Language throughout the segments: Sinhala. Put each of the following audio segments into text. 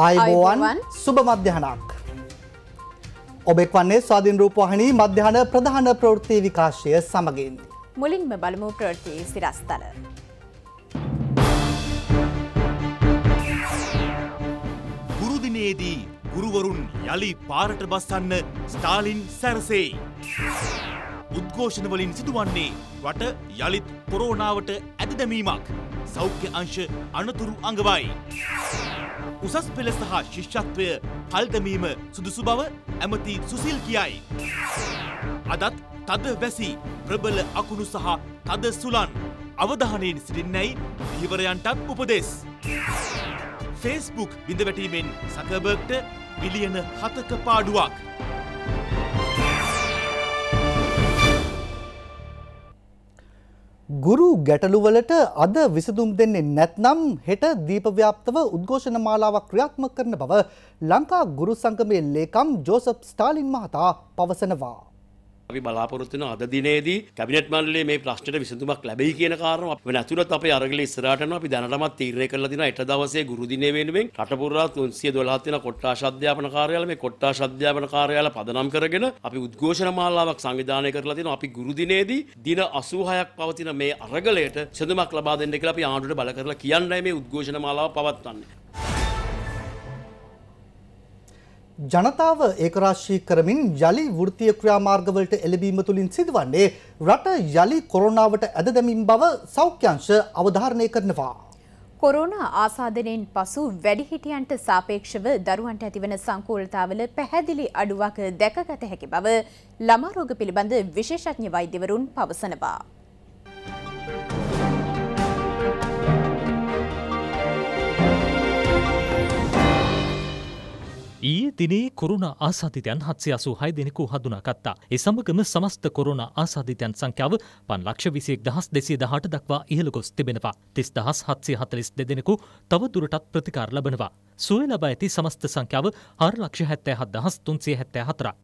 ආයබෝවන් සුබ මධ්‍යහනක්. ඔබෙක් වන්නේ ස්වාධීන් රූපවාහිනී මධ්‍යහන ප්‍රධාන ප්‍රවෘත්ති විකාශය සමගින්. මුලින්ම බලමු ප්‍රවෘත්ති සිරස්තල. ගුරුදිනයේදී ගුරුවරුන් යළි පාරට බස්සන්න ස්ටාලින් සැරසේ. උද්ඝෝෂණවලින් සිදුවන්නේ රට යළිත් කොරෝනාවට ඇදදැමීමක්. සෞඛ්‍ය අංශ අනතුරු අඟවයි. උසස් පෙළ සහ ශිෂ්‍යත්වය පල්දමීම සුදුසු බව ඇමති සුසිල් කියයි. අදත් තද වැසි ප්‍රබල අකුණු සහ තද සුලන් අවධානයෙන් සිටින්නැයි ධීවරයන්ටත් උපදෙස්. ෆේස්බුක් බිඳවැටීමෙන් සකබර්ග්ට බිලියන හතක පාඩුවක්. ගුරු ගැටලුවලට අද විසඳුම් දෙන්නේ නැත්නම් හෙට දීපව්‍යාප්තව උද්ඝෝෂණ මාලාවක් ක්‍රියාත්මක කරන බව ලංකා ගුරු සංගමේ ලේකම් ජෝසප් ස්ටාලින් මහතා පවසනවා. අපි බලාපොරොත්තු වෙන අද දිනේදී කැබිනට් මණ්ඩලයේ මේ ප්‍රශ්නෙට විසඳුමක් ලැබෙයි කියන කාරණාව අපි නැතුණත් අපේ අරගල ඉස්සරහට යනවා අපි දැනටමත් තීරණය කරලා දිනවා හෙට දවසේ ගුරු දිනය වෙනුවෙන් රට පුරා 312 වෙනි කොට්ටාශ අධ්‍යාපන කාර්යාලය මේ කොට්ටාශ අධ්‍යාපන කාර්යාලය පදනම් කරගෙන අපි උද්ඝෝෂණ මාලාවක් සංවිධානය කරලා දිනවා අපි ගුරු දිනේදී දින 86ක් පවතින මේ අරගලයට සඳුමක් ලබා දෙන්න කියලා අපි ආණ්ඩුවට බල කරලා කියන්නේ මේ උද්ඝෝෂණ මාලාව පවත්වන්නේ ජනතාව ඒකරාශී කරමින් යළි වෘත්තීය ක්‍රියාමාර්ගවලට එළඹීම තුලින් සිදුවන්නේ රට යළි කොරෝනාවට ඇද දැමීම බව සෞඛ්‍යංශ අවධාරණය කරනවා. කොරෝනා ආසාදනයෙන් පසු වැඩිහිටියන්ට සාපේක්ෂව දරුවන්ට ඇතිවන සංකූලතාවල පැහැදිලි අඩුවක් දැකගත හැකි බව ළමා රෝග පිළිබඳ විශේෂඥ වෛද්‍යවරුන් පවසනවා. දිනයේ කොරුණ ආසාධිතයන් හත්සේ අසූ හය දෙනෙකු හඳුනාගත්තා. ඒ සමගම සමස්ත කොරුණ ආසාධිතයන් සංඛ්‍යාව පන් ලක්ෂ විසියෙක් දහස් දෙසිය දහට දක්වා ඉහළ ගොස් තිබෙනවා. තිස් දහස් හත්සේ හතලිස් දෙදෙනෙකු තව දුරටත් ප්‍රතිකාර ලබනවා. සුවය ලබා ඇති සමස්ත සංඛ්‍යාව හර ලක්ෂ හැත්තෑ හත් දහස් තුන්සේ හැත්තෑ හතරක්.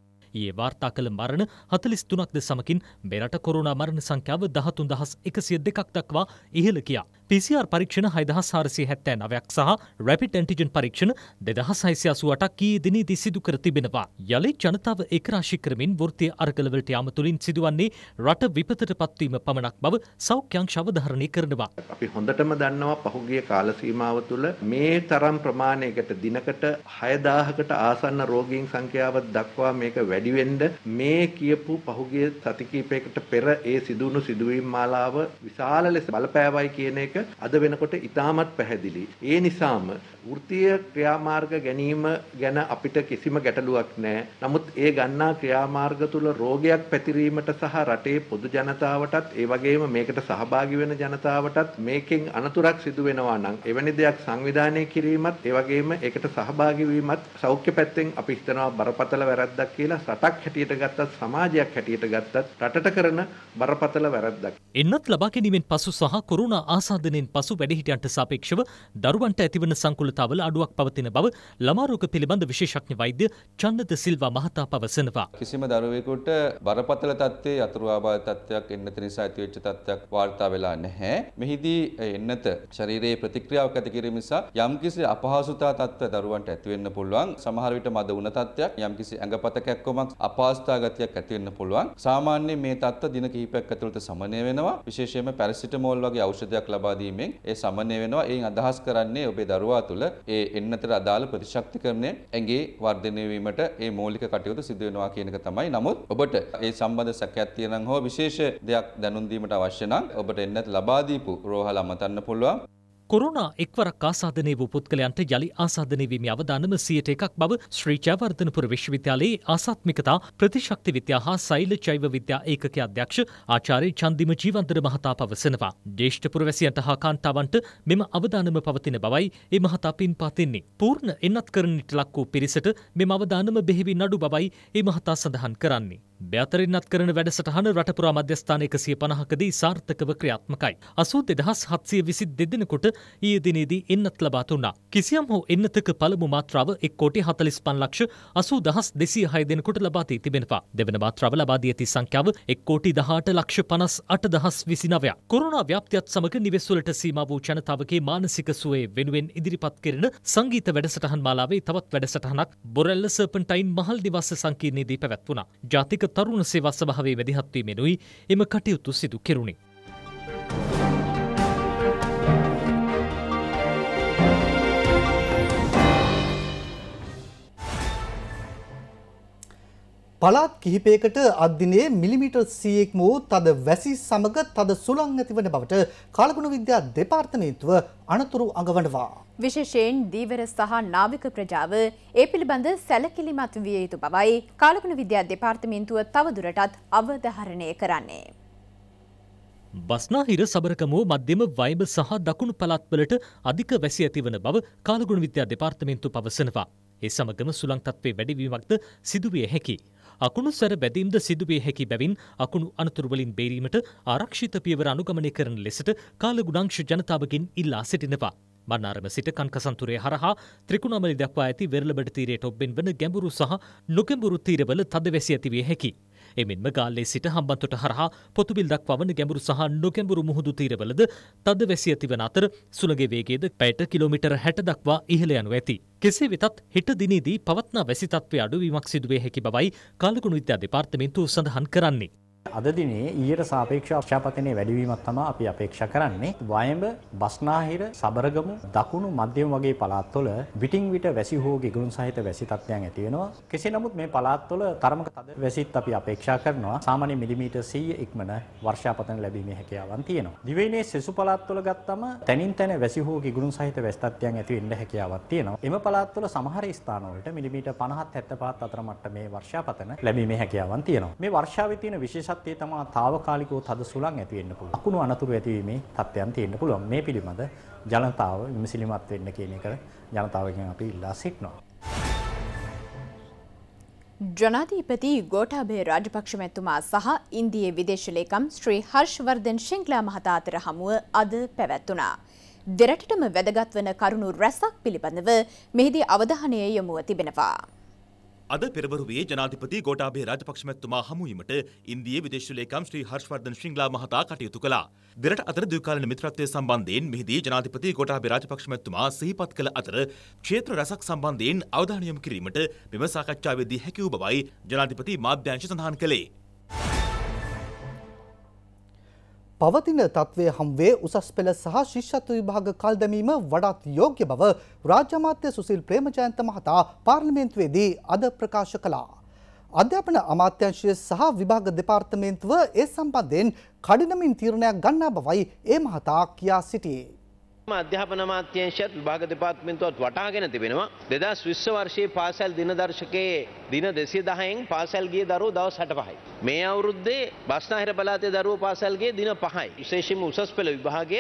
ඒ වාර්තා කළ මරණ හතලිස් තුනක්ද සමකින් මෙරට කොරුණා මරණ සංඛ්‍යාව දහතුන් දහස් එකසිය දෙකක් දක්වා ඉහළ කියා. PCR පරීක්ෂණ හයිදහස් සාරසය හැත්තෑ නවයක් සහ රැපි ටැන්ටිජන් පරීක්ෂණ දෙදහස් සයිසි අසුවටක් කී දිනීදී සිදු කර තිබෙනවා. යළි ජනතාව ඒකරාශි කරමින් වෘත්තිය අරගලවලට යාම තුළින් සිදුවන්නේ රට විපතට පත්වීම පමණක් බව සෞඛ්‍යංශ අවධාරණය කරනවා. අපි හොඳටම දන්නවා පහුගිය කාලසීමාව තුළ මේ තරම් ප්‍රමාණයකට දිනකට හයදාහකට ආසන්න රෝගීන් සංඛ්‍යාවත් දක්වා මේක වැඩිවෙන්ඩ මේ කියපු පහුගිය සතිකීපයකට පෙර ඒ සිදුවුණු සිදුවීම් මාලාව විශාල ලෙස බලපෑවයි කියන එක එක අද වෙනකොට ඉතාමත් පැහැදිලි. ඒ නිසාම වෘත්තීය ක්‍රියාමාර්ග ගැනීම ගැන අපිට කිසිම ගැටලුවක් නෑ. නමුත් ඒ ගන්නා ක්‍රියාමාර්ග තුළ රෝගයක් පැතිරීමට සහ රටේ පොදු ජනතාවටත් ඒ වගේම මේකට සහභාගි වෙන ජනතාවටත් මේකෙන් අනතුරක් සිදු වෙනවා නම් එවැනි දෙයක් සංවිධානය කිරීමත් ඒ වගේම ඒකට සහභාගී වීමත් සෞඛ්‍ය පැත්තෙන් අපි හිතනවා බරපතල වැරද්දක් කියලා රටක් හැටියට ගත්තත් සමාජයක් හැටියට ගත්තත් රටට කරන බරපතල වැරද්දක්. එන්නත් ලබා ගැනීමෙන් පසු සහ කොරුණා ආසාද නිෂ්පාදනයෙන් පසු වැඩිහිටියන්ට සාපේක්ෂව දරුවන්ට ඇතිවන සංකුලතාවල අඩුවක් පවතින බව ළමාරෝග පිළිබඳ විශේෂඥ වෛද්‍ය චන්නද සිල්වා මහතා පවසනවා. කිසිම දරුවෙකුට බරපතල තත්ත්වයේ අතුරු ආබාධ තත්ත්වයක් එන්නත නිසා ඇතිවෙච්ච තත්ත්වයක් වාර්තා වෙලා නැහැ. මෙහිදී එන්නත ශරීරයේ ප්‍රතික්‍රියාවක් ඇති කිරීම නිසා යම්කිසි අපහසුතා තත්ත්ව දරුවන්ට ඇති වෙන්න පුළුවන්. සමහර විට මද වුණ තත්ත්වයක් යම්කිසි ඇඟපත කැක්කමක් අපහසුතා ගතියක් ඇති වෙන්න පුළුවන්. සාමාන්‍යයෙන් මේ තත්ත්ව දින කිහිපයක් ඇතුළත සමනය වෙනවා. විශේෂයෙන්ම පැරසිටමෝල් වගේ ඖෂධයක් ලබා පවත්වාදීමෙන් ඒ සමනය වෙනවා. එයින් අදහස් කරන්නේ ඔබේ දරුවා තුළ ඒ එන්නතර අදාළ ප්‍රතිශක්තිකරණය ඇඟේ වර්ධනය වීමට ඒ මූලික කටයුතු සිදු වෙනවා කියන එක තමයි. නමුත් ඔබට ඒ සම්බන්ධ සැකයක් තියෙනම් හෝ විශේෂ දෙයක් දැනුම් දීමට අවශ්‍ය නම් ඔබට එන්නත් ලබා දීපු රෝහල අමතන්න පුළුවන්. කොරුණා එක්වරක් ආසාධනය වූ පුද්ගලයන්ට යළි ආසාධනය වීම අවධානම සියයට එකක් බව ශ්‍රී ජයවර්ධනපුර විශ්වවිද්‍යාලයේ ආසාත්මිකතා ප්‍රතිශක්ති විද්‍යා හා සෛල ජෛව විද්‍යා ඒකකයේ අධ්‍යක්ෂ ආචාර්ය චන්දිම ජීවන්තර මහතා පවසනවා. ජේෂ්ඨ පුරවැසියන්ට හා කාන්තාවන්ට මෙම අවධානම පවතින බවයි ඒ මහතා පින්පතින්නේ. පූර්ණ එන්නත් කරන්නට ලක් වූ පිරිසට මෙම අවධානම බෙහෙවින් අඩු බවයි ඒ මහතා සඳහන් කරන්නේ. බැතරින්නත් කරන වැඩසටහන රටපුරා මධ්‍යස්ථාන එකසිය පණහකදී සාර්ථකව ක්‍රියාත්මකයි. අසූ දෙදහස් හත්සිය විසි දෙදෙනකොට ඊය දිනේදී එන්නත් ලබාතුන්නා. කිසියම් හෝ එන්නතක පළමු මාත්‍රාව එක් කෝටි හතලිස් පන් ලක්ෂ අසූ දහස් දෙසිය හය දෙනකොට ලබාතී තිබෙනවා. දෙවන මාත්‍රාව ලබාදී ඇති සංඛ්‍යාව එක් කෝටි දහට ලක්ෂ පනස් අට දහස් විසිනවයක්. කොරුණා ව්‍යාප්තියත් සමග නිවෙස්වලට සීමා වූ ජනතාවගේ මානසික සුවේ වෙනුවෙන් ඉදිරිපත් කෙරෙන සංගීත වැඩසටහන් මාලාවේ තවත් වැඩසටහනක් බොරැල්ල සර්පන්ටයින් මහල් නිවාස සංකීර්ණයේදී පැවැත්වුණා. ජාතික තරුණ සේවා සභාවේ වැදිහත්වීමෙනුයි එම කටයුතු සිදු කෙරුණේ. පළාත් කිහිපයකට අධදිනයේ මිලිමිටර් සීයෙක් වූ තද වැසි සමග තද සුළං ඇතිවන බවට කාලගුණ විද්‍යා දෙපාර්තමේන්තුව අනතුරු අඟවනවා. විශේෂයෙන් දීවර සහ නාවික ප්‍රජාව ඒ පිළිබඳ සැලකිලිමත් විය යුතු බවයි කාලගුණ විද්‍යා දෙපාර්තමේන්තුව තවදුරටත් අවධාරණය කරන්නේ. බස්නාහිර සබරකමෝ මධ්‍යම වයිබ සහ දකුණු පළාත්වලට අධික වැසි ඇතිවන බව කාලගුණ විද්‍යා දෙපාර්තමේන්තු පවසනවා. ඒ සමගම සුළං තත්ත්වයේ වැඩිවීමක්ද සිදුවිය හැකි. අකුණු සැර බැදීම්ද සිදුවේ හැකි බැවින් අකුණු අනතුරුවලින් බේරීමට ආරක්ෂිත පියවර අනුගමනය කරන ලෙසට කාලගුණංශ ජනතාවගෙන් ඉල්ලා සිටිනවා. මන්නාරම සිට කන්කසන්තුරේ හරහා ත්‍රිකුණාමලි දක්වා ඇති වෙරළබඩ තීරයට ඔබ්බෙන් වන ගැඹුරු සහ නොගැඹුරු තීරවල තදවැසි ඇතිවිය හැකි. එමෙන්ම ගාල්ලේ සිට හම්බන්තොට හරහා පොතුබිල් දක්වා වන ගැඹුරු සහ නොගැඹුරු මුහුදු තීරවලද තද වැසි ඇතිවන අතර සුළඟේ වේගයද පැයට කිලෝමීටර 60 දක්වා ඉහළ යනු ඇති. කෙසේ වෙතත් හෙට දිනේදී පවත්නා වැසි තත්ත්වය අඩුවීමක් සිදුවේ හැකි බවයි කාලගුණ විද්‍යා දෙපාර්තමේන්තුව සඳහන් කරන්නේ. අද දිනේ ඊට සාපේක්ෂ අක්ෂාපතනය වැඩිවීමත් තම අපි අපේක්ෂා කරන්නේ. වයඹ, බස්නාහිර, සබරගමු, දකුණු මධ්‍යම වගේ පළාත්වල විටින් විට වැසි හෝ ගිගුරුන් සහිත වැසි තත්ත්වයන් ඇති වෙනවා. කෙසේ නමුත් මේ පළාත්වල තරමක තද වැසිත් අපි අපේක්ෂා කරනවා. සාමාන්‍ය මිලිමීටර් 100 ඉක්මන වර්ෂාපතන ලැබීමේ හැකියාවන් තියෙනවා. දිවයිනේ සෙසු පළාත්වල ගත්තම තනින් තන වැසි හෝ ගිගුරුන් සහිත වැසි තත්ත්වයන් ඇති වෙන්න හැකියාවක් තියෙනවා. එම පළාත්වල සමහර ස්ථානවලට මිලිමීටර් 50 75 අතර මට්ටමේ වර්ෂාපතන ලැබීමේ හැකියාවන් තියෙනවා. මේ වර්ෂාවේ තියෙන විශේෂ තත්ත්වයේ තමා తాවකාලිකව තද සුළං ඇති වෙන්න පුළුවන්. අකුණු අනතුරු ඇතිවීමේ තත්ත්වයන් තියෙන්න පුළුවන්. මේ පිළිබඳ ජනතාව විමසිලිමත් වෙන්න කියන එක ජනතාවගෙන් අපි ඉල්ලා සිටිනවා. ජනාධීපති ගෝටාබේ රාජපක්ෂ මැතුමා සහ ඉන්දියේ විදේශලේකම් ශ්‍රී හර්ෂවර්ධන් ශිංක්ලා මහතා අතර හමුව අද පැවැත්වුණා. දෙරටටම වැදගත් වන කරුණු රැසක් පිළිබඳව මෙහිදී අවධානය යොමුව තිබෙනවා. අද පෙරවරුවේ ජනාධිපති ගෝටාබේ රාජපක්ෂමැතිතුමා හමුවීමට ඉන්දියේ විදේශ ලේකම් ශ්‍රී හර්ෂවර්ධන ශ්‍රින්ගලා මහතා කටයුතු කළා. දෙරට අතර ද්විකාලීන මිත්‍රත්වය සම්බන්ධයෙන් මෙහිදී ජනාධිපති ගෝටාබේ රාජපක්ෂමැතිතුමා සිහිපත් කළ අතර ක්ෂේත්‍ර රැසක් සම්බන්ධයෙන් අවධානය යොමු කිරීමට මෙම සාකච්ඡාවේදී හැකි වූ බවයි ජනාධිපති මාධ්‍යංශ සඳහන් කළේ. පවතින තත්ත්වය හම්වේ උසස් පෙළ සහ ශිෂ්‍යත්ව විභාග කල් දැමීම වඩාත් යෝග්‍ය බව රාජ්‍ය අමාත්‍ය සුසිල් ප්‍රේමජයන්ත මහතා පාර්ලිමේන්තුවේදී අද ප්‍රකාශ කළා. අධ්‍යාපන අමාත්‍යංශය සහ විභාග දෙපාර්තමේන්තුව ඒ සම්බන්ධයෙන් කඩිනමින් තීරණයක් ගන්නා බවයි ඒ මහතා කියා සිටියේ. අධ්‍යාපන අමාත්‍යංශයත් විභාග දෙපාර්තමේන්තුවත් වටහාගෙන තිබෙනවා 2020 වර්ෂයේ පාසල් දින දර්ශකයේ දින 210න් පාසල් ගිය දරුවෝ දවස් 65යි. මේ අවුරුද්දේ බස්නාහිර පළාතේ දරුවෝ පාසල් ගියේ දින 5යි. විශේෂයෙන්ම උසස් පෙළ විභාගය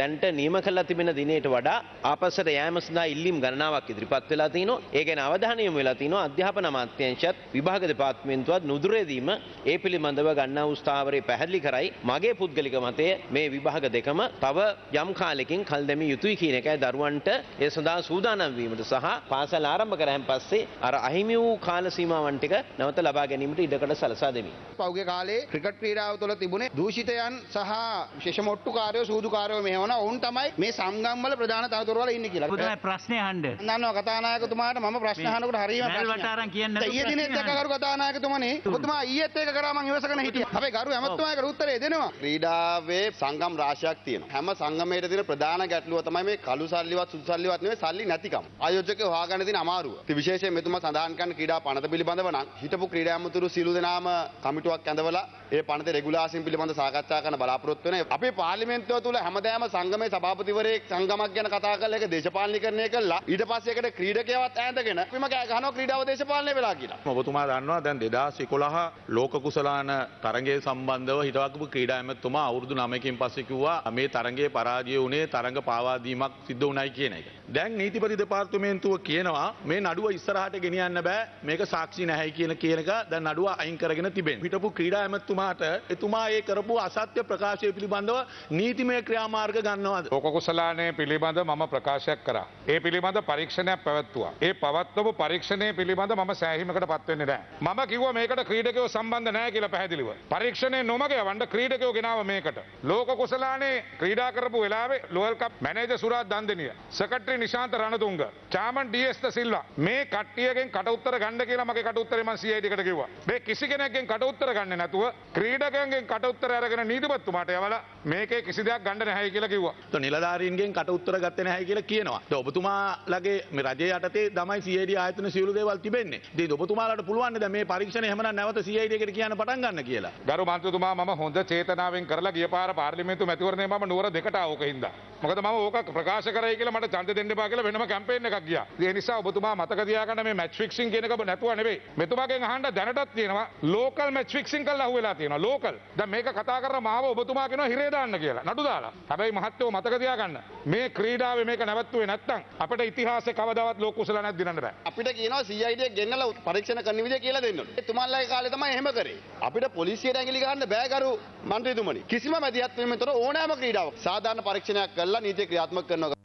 දැන්ට නියම කරලා තිබෙන දිනයට වඩා ආපස්සට යෑම සඳහා ඉල්ලීම් ගණනාවක් ඉදිරිපත් වෙලා තිනවා. ඒ ගැන අවධානය යොමු වෙලා තිනවා අධ්‍යාපන අමාත්‍යංශයත් විභාග දෙපාර්තමේන්තුවත් නුදුරේදීම ඒ පිළිබඳව ගන්නා වූ ස්ථාවරය පැහැදිලි කරයි. මගේ පුද්ගලික මතය මේ විභාග දෙකම තව යම් කාලෙකින් කල් දැමිය යුතුයි කියන එකයි දරුවන්ට ඒ සඳහා සූදානම් වීමට සහ පාසල් ආරම්භ කරයන් පස්සේ අර අහිමි වූ කාල සීමාවන් ටික නැවත ලබා ගැනීමට ඉඩකඩ සලසා දෙමි. පෞගේ කාලේ ක්‍රිකට් ක්‍රීඩාව තුළ තිබුණේ දූෂිතයන් සහ විශේෂ මොට්ටුකාරයෝ සූදුකාරයෝ මෙහෙවන ඔවුන් තමයි මේ සංගම් වල ප්‍රධාන තනතුරු වල ඉන්නේ කියලා. පුතේ ප්‍රශ්නේ අහන්න. දන්නවා කතානායකතුමාට මම ප්‍රශ්න අහනකොට හරියම ප්‍රශ්න. වටාරම් කියන්න. ඊයේ දිනෙත් එක කරු කතානායකතුමනේ. ඔබතුමා ඊයේත් එක කරා මම ඉවසගෙන හිටියා. අපේ ගරු ඇමතුමාගේ උත්තරේ දෙනවා. ක්‍රීඩාවේ සංගම් රාශියක් තියෙනවා. හැම සංගමයකදී ප්‍රධාන ගැටලුව තමයි මේ කළු සල්ලිවත් සුදු සල්ලිවත් නෙවෙයි සල්ලි නැතිකම. ආයෝජකයෝ හොයාගන්න තියෙන අමාරුව. ඉතින් විශේෂයෙන් මෙතුමා සඳහන් කරන ක්‍රීඩා පනත පිළිබඳව නම් හිටපු ක්‍රීඩා ඇමතුරු සිළු දෙනාම කමිටුවක් ඇඳවලා ඒ පනතේ රෙගුලාසින් පිළිබඳ සාකච්ඡා කරන බලාපොරොත්තු වෙන. අපේ පාර්ලිමේන්තුව තුල හැමදාම සංගමේ සභාපතිවරයෙක් සංගමක් ගැන කතා කරලා ඒක දේශපාලනීකරණය කළා. ඊට පස්සේ ඒකට ක්‍රීඩකයවත් ඈඳගෙන අපිම කෑ ගහනවා ක්‍රීඩාව දේශපාලනය වෙලා කියලා. ඔබතුමා දන්නවා දැන් 2011 ලෝක කුසලාන තරගයේ සම්බන්ධව හිටවකපු ක්‍රීඩා ඇමතුමා අවුරුදු 9කින් පස්සේ කිව්වා මේ තරගයේ පරාජය වුණේ තරඟ පාවාදීමක් සිද්ධ වනයි කියන එක. දැන් නීතිපති දෙපාර්තමේන්තුව කියනවා මේ නඩුව ඉස්සරහට ගෙනියන්න බෑ මේක සාක්ෂි නැහැයි කියන කියනක දැන් නඩුව අයින් කරගෙන තිබෙන. හිටපු ක්‍රීඩා ඇමතුමාට එතුමා ඒ කරපු අසත්‍ය ප්‍රකාශය පිළිබඳව නීතිමය ක්‍රියාමාර්ග ගන්නවද? ඔකකුසලානය පිළිබඳ මම ප්‍රකාශයක් කරා. ඒ පිළිබඳ පරීක්ෂණයක් පැවැත්තුවා. ඒ පවත්වපු පරීක්ෂණය පිළිබඳ මම සෑහීමකට පත්වෙන්නේ නෑ. මම කිව්ව මේකට ක්‍රීඩකයෝ සම්බන්ධ නෑ කියලා පැහැදිලිව. පරීක්ෂණය නොමගේ වන්ඩ ක්‍රීඩකයෝ ගෙනාව මේකට. ලෝක කුසලානේ ක්‍රීඩා කරපු වෙලාවේ world cup manager Suraj Dandeniya secretary Nishantha Ranatunga Chaman ඩීස්ත සිල්ලා මේ කට්ටියගෙන් කටඋත්තර ගන්න කියලා මගේ කටඋත්තරේ මම සීఐඩිකට කිව්වා මේ කිසි කෙනෙක්ගෙන් කටඋත්තර ගන්න නැතුව ක්‍රීඩකයන්ගෙන් කටඋත්තර අරගෙන නීතිපතිතුමාට යවලා මේකේ කිසි දෙයක් ගන්න නැහැ කියලා කිව්වා તો නිලධාරීන්ගෙන් කටඋත්තර ගත්තේ නැහැ කියලා කියනවා તો ඔබතුමාලගේ මේ රජයේ යටතේ තමයි සීఐඩි ආයතන සියලු දේවල් තිබෙන්නේ ඉතින් ඔබතුමාලට පුළුවන් නේද මේ පරීක්ෂණ එහෙමනම් නැවත සීఐඩි එකට කියන්න පටන් ගන්න කියලා ගරු මන්ත්‍රීතුමා මම හොඳ චේතනාවෙන් කරලා ගිය පාර පාර්ලිමේන්තු මැතිවරණේ මම නුවර දෙකට ආවක හින්දා මොකද මම ඕක ප්‍රකාශ කරයි කියලා මට ඡන්ද දෙන්න එපා කියලා වෙනම කැම්පේන් එකක් ගියා. ඒ නිසා ඔබතුමා මතක තියාගන්න මේ මැච් ෆික්සින් කියන එක ඔබ නැතුව නෙවෙයි. මෙතුමාගෙන් අහන්න දැනටත් තියෙනවා ලෝකල් මැච් ෆික්සින් කරලා අහුවෙලා තියෙනවා. ලෝකල්. දැන් මේක කතා කරලා මාව ඔබතුමා කියනවා හිරේ දාන්න කියලා. නඩු දාලා. හැබැයි මහත්තයෝ මතක තියාගන්න මේ ක්‍රීඩාවේ මේක නැවැත්තුවේ නැත්තම් අපිට ඉතිහාසයේ කවදාවත් ලෝක කුසලනක් දිනන්න බෑ. අපිට කියනවා CID එක ගෙන්නලා පරීක්ෂණ කරන විදිය කියලා දෙන්න ඕනේ. එතුමාලගේ කාලේ තමයි එහෙම කරේ. අපිට පොලිසියට ඇඟිලි ගන්න බෑ ගරු මන්ත්‍රීතුමනි. කිසිම මැදිහත් වීමෙන් තොර ඕනෑම ක්‍රීඩාවක් සාධාරණ පරීක්ෂණයක් කළා කල්ලා නීතිය ක්‍රියාත්මක කරනවා.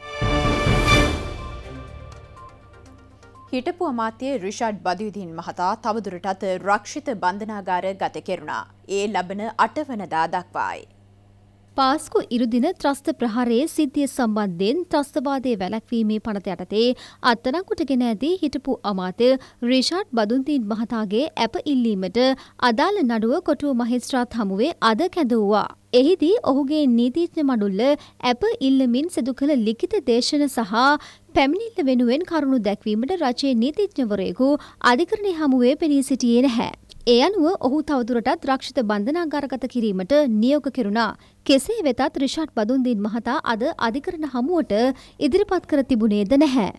හිටපු අමාත්‍ය රිෂඩ් බදවිදින් මහතා තවදුරටත් රක්ෂිත බන්ධනාගාර ගත කෙරුණා. ඒ ලබන අටවනදා දක්වායි. පාස්කු ඉරුදින ත්‍රස්ත ප්‍රහාරයේ සිද්ධිය සම්බන්ධයෙන් ත්‍රස්තවාදයේ වැළැක්වීමේ පනත යටතේ අත්අඩංගුවටගෙන ඇදී හිටපු අමාත්‍ය රිෂාඩ් බදුන්දීන් මහතාගේ ඇප ඉල්ලීමට අදාළ නඩුව කොටුව මහේස්ත්‍රාත් හමුවේ අද කැඳවුවා. එහිදී ඔහුගේ නීතිඥ මඩුල්ල ඇප ඉල්ලමින් සිදු කළ ලිඛිත දේශන සහ පැමිණිල්ල වෙනුවෙන් කරුණු දැක්වීමට රජයේ නීතිඥවරයෙකු අධිකරණය හමුවේ පෙනී සිටියේ නැහැ. ඒ අනුව ඔහු තවදුරටත් රක්ෂිත බන්ධනාගාරගත කිරීමට නියෝග කෙරුණා. කෙසේ වෙතත් රිෂාඩ් බදුන්දීන් මහතා අද අධිකරණ හමුවට ඉදිරිපත් කර තිබුණේද නැහැ.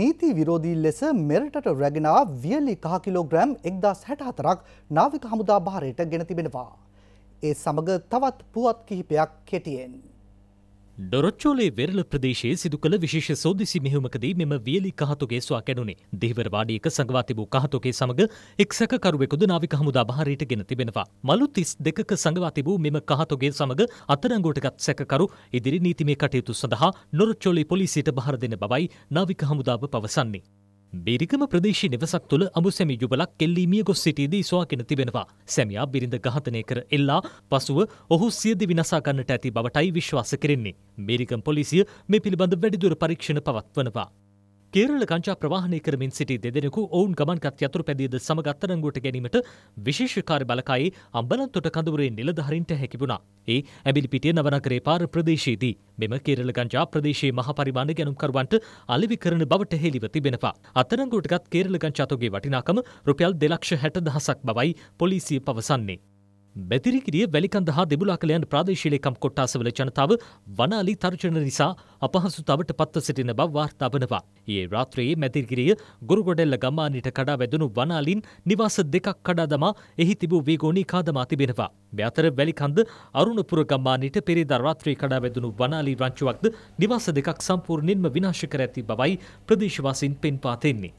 නීති විරෝධී ලෙස මෙරටට රැගෙනා වියලි කහ කිලෝග්‍රෑම් එක්දස් හැටහතරක් නාවික හමුදා භාරයට ගෙන තිබෙනවා. ඒ සමඟ තවත් පුවත් කිහිපයක් කෙටියෙන්. ොරච්චෝලේ වෙරල ප්‍රදේශයේ සිදු කළ විශේෂ සෝදිසි මෙහමකදී මෙම වියලි කහතුගේ ස්වා කැනුනේ දෙහිවරවාඩියක සඟවා තිබූ කහතුගේ සමඟ එක්සැකරුවෙකුද නාවික හමුදා භාරයට ගෙන තිබෙනවා. මලු තිස් දෙකක සඟවා තිබූ මෙම කහතුගේ සමඟ අතරංගෝටගත් සැකරු ඉදිරි නීතිමේ කටයුතු සඳහා නොරච්චෝලේ පොලිසිට භාර දෙන බවයි නාවික හමුදාව පවසන්නේ. බිරිකම ප්‍රදේශ නිවසක් තුළ අමුසැමි යුබලක් කෙල්ලීමිය ගොස් සිටියදී ස්වාගෙන තිබෙනවා. සැමියා බිරිඳ ඝාතනය කර එල්ලා පසුව ඔහු සියදි විනාසා ගන්නට ඇති බවටයි විශ්වාස කරන්නේ. බේරිකම් පොලිසිය මේ පිළිබඳ වැඩිදුර පරීක්ෂණ පවත්වනවා. කේරල කංචා ප්‍රවාහණය කරමින් සිටි දෙදෙනෙකු ඔවුන් ගමන්ගත් යතුරු පැදියද සමග අත්තරංගුවට ගැනීමට විශේෂකාර බලකායි අම්බලන්තොට කඳවුරේ නිලධහරින්ට හැකිවුණා. ඒ ඇබිලිපිටිය නවනකරේ පාර ප්‍රදේශයේදී මෙම කේරල ගංජා ප්‍රදේශයේ මහ පරිමාණ ගැනුම්කරුවන්ට අලිවි කරන බවට හෙළිව තිබෙනවා. අත්තරංගුවටගත් කේරල ගංජාතුගේ වටිනාකම රුපියල් දෙලක්ෂ හැට දහසක් බවයි පොලිසිය පවසන්නේ. බැතිරිකිරිය වැලිකඳ හා දෙබුලාකලයන් ප්‍රාදේශීලේකම් කොට්ටාසවල ජනතාව වනාලි තර්ජන නිසා අපහසුතාවට පත්ව සිටින බව වාර්තා වනවා. ඒ රාත්‍රියේ මැතිරිකිරිය ගුරුගොඩෙල්ල ගම්මානයට කඩා වැදුණු වනාලින් නිවාස දෙකක් කඩා දමා එහි තිබූ වේගෝණී කාදමා තිබෙනවා. මේ අතර වැලිකඳ අරුණපුර ගම්මානයට පෙරේදා රාත්‍රියේ කඩා වැදුණු වනාලි රංචුවක්ද නිවාස දෙකක් සම්පූර්ණයෙන්ම විනාශ කර ඇති බවයි ප්‍රදේශවාසීන් පෙන්වා දෙන්නේ.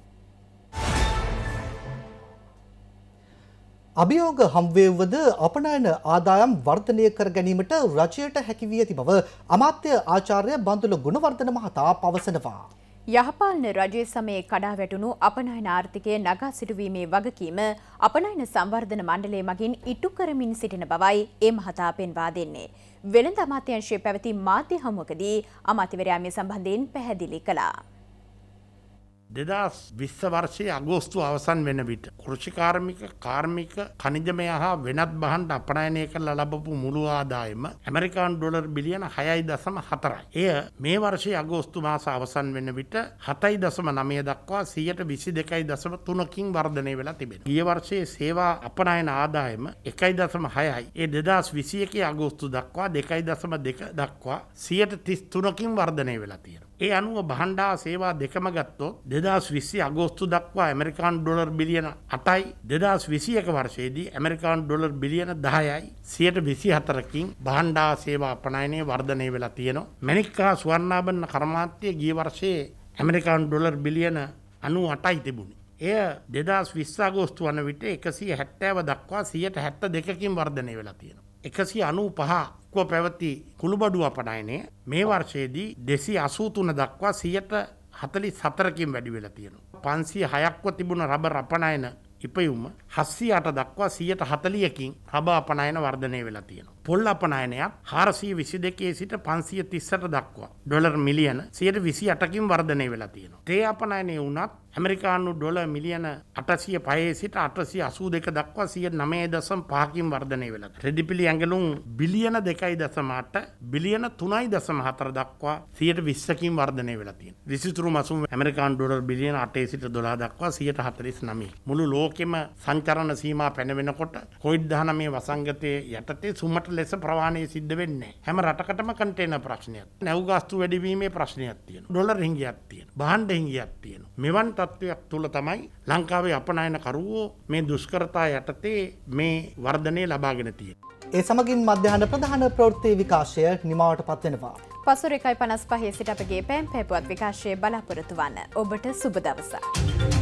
අභියෝග හම්වේවද අපනයන ආදායම් වර්ධනය කර ගැනීමට රජයට හැකිවිය ඇති බව අමාත්‍ය ආචාර්ය බඳුල ගුණවර්ධන මහතා පවසනවා. යහපාලන රජය සමයේ කඩා වැටුණු අපනයන ආර්ථිකය නගා සිටුවීමේ වගකීම අපනයන සංවර්ධන මණ්ඩලය මගින් ඉටු කරමින් සිටින බවයි ඒ මහතා පෙන්වා දෙන්නේ. වෙළඳ අමාත්‍යංශයේ පැවති මාධ්‍ය හමුවකදී අමාත්‍යවරයා මේ සම්බන්ධයෙන් පැහැදිලි කළා. දෙදස් විස්ස වර්ෂයේ අගෝස්තු අවසන් වෙන විට. කෘෂිකාර්මික කාර්මික කනිජමය හා වෙනත් බහන්ට අපනයනය කළ ලබපු මුළු ආදායම ඇමරිකාන් ඩොලර් බිලියන හයයි දසම හතරයි. එය මේ වර්ෂය අගෝස්තු මාස අවසන් වෙන විට හතයි දසම නමය දක්වා සියයට විසි දෙකයි දසම තුනකින් වර්ධනය වෙලා තිබෙන. ගිය වර්ෂයේ සේවා අපනයන ආදායම එකයි දසම හයයි. ඒ දෙදස් විසියකේ අගෝස්තු දක්වා දෙකයි දසම දෙක දක්වා සියයට තිස් තුනකින් වර්ධනය වෙලා තියෙන. ඒ අනුව බහන්්ඩා සේවා දෙකම ගත්තොත් දෙදස් විසි අගෝස්තු දක්වා ඇමරිකාන් ඩොලර් බිලියන අටයි දෙදස් විසියක වර්ෂයේදී ඇමරිකාන් ඩොලර් බිලියන දහයයි සියට විසි හතරකින් බහන්්ඩා සේවා අපනයනය වර්ධනය වෙලා තියෙනවා. මැනික්කා ස්වර්ණාබන්න කර්මාත්‍යය ගිය වර්ෂයේ ඇමරිකාන් ඩොලර් බිලියන අනු අටයි තිබුණි. එය දෙදස් විස්සාගෝස්තු වන විට එකසිය හැත්තෑව දක්වා සියට හැත්ත දෙකින් වර්ධනය වෙලා තියෙනවා. එකසි අනූ පහක්ව පැවති කුළුබඩු අපනයනය මේ වර්ෂයේදී දෙසි අසූතුන දක්වා සියට හතලි සතරකින් වැඩි වෙලා තියෙනවා. පන්සිය හයක්ව තිබුණ රබ රපනයන ඉපයුම හස්සී අට දක්වා සියට හතලියකින් රබ අපනයන වර්ධනය වෙලා තියෙනවා. පොල් අපනයනයක් හාරසී විසි දෙකේ සිට පන්සිය තිස්සට දක්වා. ඩොලර් මිලියන සියට විසි අටකින් වර්ධනය වෙලා තියෙනවා. තේ අපනයනය වුණත් ඇමරිකානු ඩොල මිලියන අටසිය පයේ සිට අටසි අසූ දෙක දක්වා සිය නමේ දසම් පාකින් වර්ධනය වෙලා. රෙඩිපිලි ඇඟලුම් බිලියන දෙකයි දසමට බිලියන තුනයි දසම හතර දක්වා සියට විස්සකින් වර්ධනය වෙලතින්. විසිතුරු මසුම් ඇමරිකාන් ඩොලර් බිලියන අටේ සිට දොලා දක්වා සියට හතරිස් නමේ. මුළු ලෝකෙම සංචරණ සීමා පැනවෙනකොට කොයිඩ් දහනමේ වසංගතය යටතේ සුමට සමහරට ලෙස ප්‍රවාණය සිද්ධ වෙන්නේ හැම රටකටම කටේන ප්‍රශ්නයක් නැව් ගස්තු වැඩිවීමේ ප්‍රශ්නයක් තියෙන ඩොල හිංගියක් තියෙන බහන්ඩ හිංගියක් තියෙන මෙවන් තත්ත්වයක් තුළ තමයි ලංකාවේ අපනයන කරුවෝ මේ දුෂ්කරතා යටතේ මේ වර්ධනය ලබාගෙන තියෙන. ඒ සමගින් මධ්‍යහන ප්‍රධාන ප්‍රෘත්තිය විකාශය නිමාවට පත්වෙනවා. පසුර එකයි පනස් පහේ සිට අපගේ පැම් පැපුවත් විකාශය බලාපොරොතුවන්න ඔබට සුබදවසා.